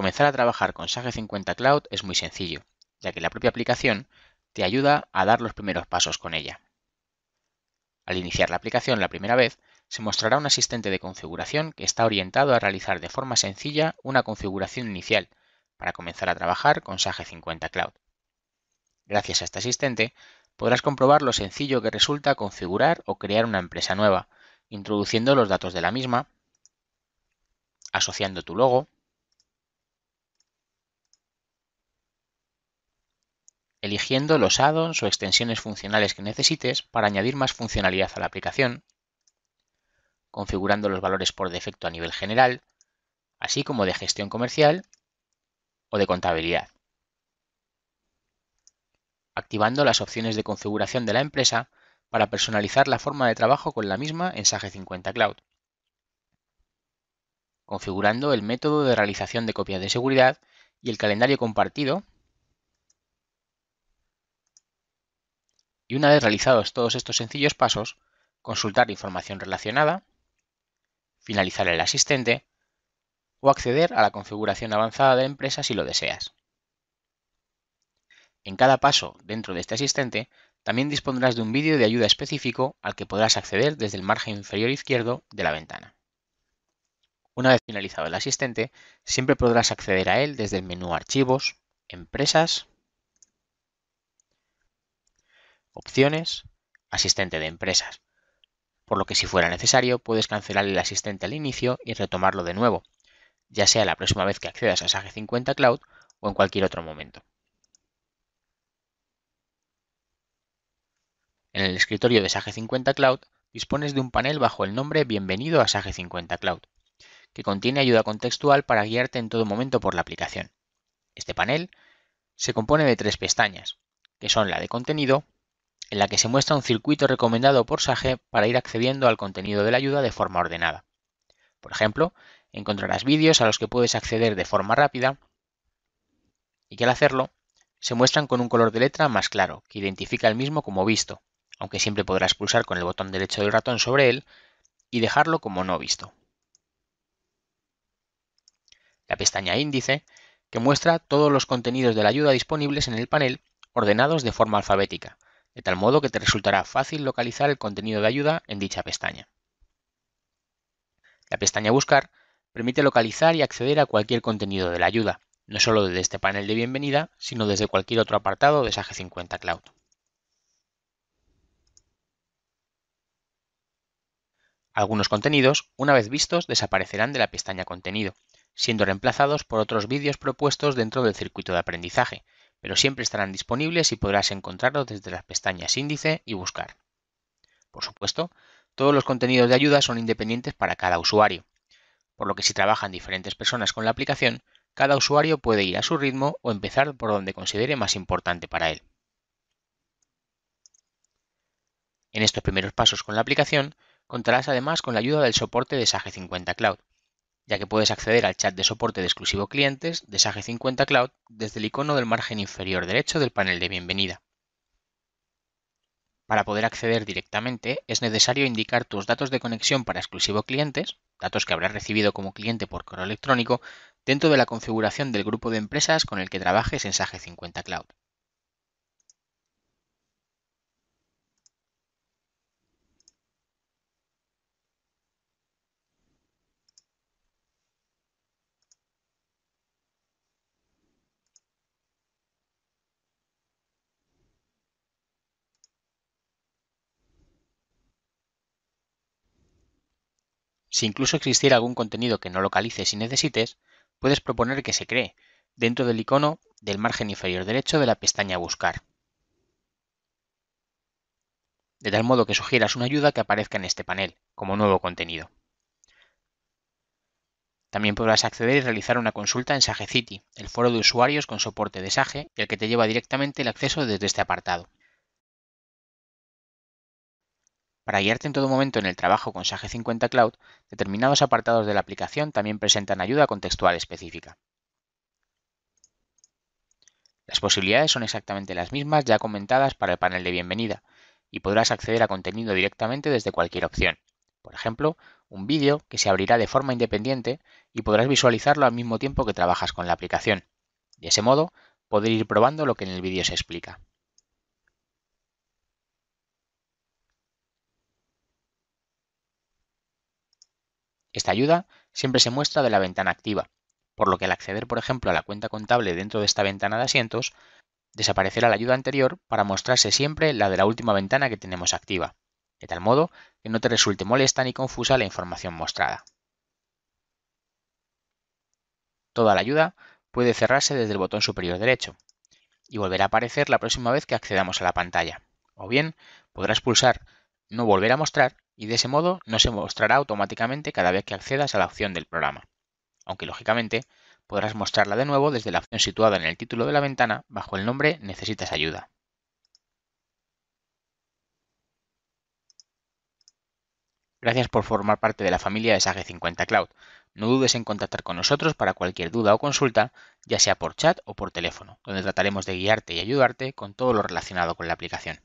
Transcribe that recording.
Comenzar a trabajar con Sage 50 Cloud es muy sencillo, ya que la propia aplicación te ayuda a dar los primeros pasos con ella. Al iniciar la aplicación la primera vez, se mostrará un asistente de configuración que está orientado a realizar de forma sencilla una configuración inicial para comenzar a trabajar con Sage 50 Cloud. Gracias a este asistente, podrás comprobar lo sencillo que resulta configurar o crear una empresa nueva, introduciendo los datos de la misma, asociando tu logo, eligiendo los add-ons o extensiones funcionales que necesites para añadir más funcionalidad a la aplicación, configurando los valores por defecto a nivel general, así como de gestión comercial o de contabilidad. Activando las opciones de configuración de la empresa para personalizar la forma de trabajo con la misma en Sage 50 Cloud. Configurando el método de realización de copias de seguridad y el calendario compartido y una vez realizados todos estos sencillos pasos, consultar información relacionada, finalizar el asistente o acceder a la configuración avanzada de empresas empresa si lo deseas. En cada paso dentro de este asistente también dispondrás de un vídeo de ayuda específico al que podrás acceder desde el margen inferior izquierdo de la ventana. Una vez finalizado el asistente, siempre podrás acceder a él desde el menú Archivos, Empresas opciones, asistente de empresas, por lo que si fuera necesario puedes cancelar el asistente al inicio y retomarlo de nuevo, ya sea la próxima vez que accedas a Sage 50 Cloud o en cualquier otro momento. En el escritorio de Sage 50 Cloud dispones de un panel bajo el nombre Bienvenido a Sage 50 Cloud, que contiene ayuda contextual para guiarte en todo momento por la aplicación. Este panel se compone de tres pestañas, que son la de contenido, en la que se muestra un circuito recomendado por Sage para ir accediendo al contenido de la ayuda de forma ordenada. Por ejemplo, encontrarás vídeos a los que puedes acceder de forma rápida y que al hacerlo se muestran con un color de letra más claro, que identifica el mismo como visto, aunque siempre podrás pulsar con el botón derecho del ratón sobre él y dejarlo como no visto. La pestaña Índice, que muestra todos los contenidos de la ayuda disponibles en el panel ordenados de forma alfabética, de tal modo que te resultará fácil localizar el contenido de ayuda en dicha pestaña. La pestaña Buscar permite localizar y acceder a cualquier contenido de la ayuda, no solo desde este panel de bienvenida, sino desde cualquier otro apartado de SAGE 50 Cloud. Algunos contenidos, una vez vistos, desaparecerán de la pestaña Contenido, siendo reemplazados por otros vídeos propuestos dentro del circuito de aprendizaje, pero siempre estarán disponibles y podrás encontrarlos desde las pestañas Índice y Buscar. Por supuesto, todos los contenidos de ayuda son independientes para cada usuario, por lo que si trabajan diferentes personas con la aplicación, cada usuario puede ir a su ritmo o empezar por donde considere más importante para él. En estos primeros pasos con la aplicación, contarás además con la ayuda del soporte de Sage 50 Cloud, ya que puedes acceder al chat de soporte de exclusivo clientes de Sage 50 Cloud desde el icono del margen inferior derecho del panel de bienvenida. Para poder acceder directamente es necesario indicar tus datos de conexión para exclusivo clientes, datos que habrás recibido como cliente por correo electrónico, dentro de la configuración del grupo de empresas con el que trabajes en Sage 50 Cloud. Si incluso existiera algún contenido que no localices y necesites, puedes proponer que se cree dentro del icono del margen inferior derecho de la pestaña Buscar. De tal modo que sugieras una ayuda que aparezca en este panel, como nuevo contenido. También podrás acceder y realizar una consulta en Sagecity, el foro de usuarios con soporte de Sage, el que te lleva directamente el acceso desde este apartado. Para guiarte en todo momento en el trabajo con Sage 50 Cloud, determinados apartados de la aplicación también presentan ayuda contextual específica. Las posibilidades son exactamente las mismas ya comentadas para el panel de bienvenida y podrás acceder a contenido directamente desde cualquier opción. Por ejemplo, un vídeo que se abrirá de forma independiente y podrás visualizarlo al mismo tiempo que trabajas con la aplicación. De ese modo, poder ir probando lo que en el vídeo se explica. Esta ayuda siempre se muestra de la ventana activa, por lo que al acceder, por ejemplo, a la cuenta contable dentro de esta ventana de asientos, desaparecerá la ayuda anterior para mostrarse siempre la de la última ventana que tenemos activa, de tal modo que no te resulte molesta ni confusa la información mostrada. Toda la ayuda puede cerrarse desde el botón superior derecho y volverá a aparecer la próxima vez que accedamos a la pantalla. O bien podrás pulsar No volver a mostrar y de ese modo no se mostrará automáticamente cada vez que accedas a la opción del programa, aunque lógicamente podrás mostrarla de nuevo desde la opción situada en el título de la ventana bajo el nombre Necesitas ayuda. Gracias por formar parte de la familia de Sage 50 Cloud. No dudes en contactar con nosotros para cualquier duda o consulta, ya sea por chat o por teléfono, donde trataremos de guiarte y ayudarte con todo lo relacionado con la aplicación.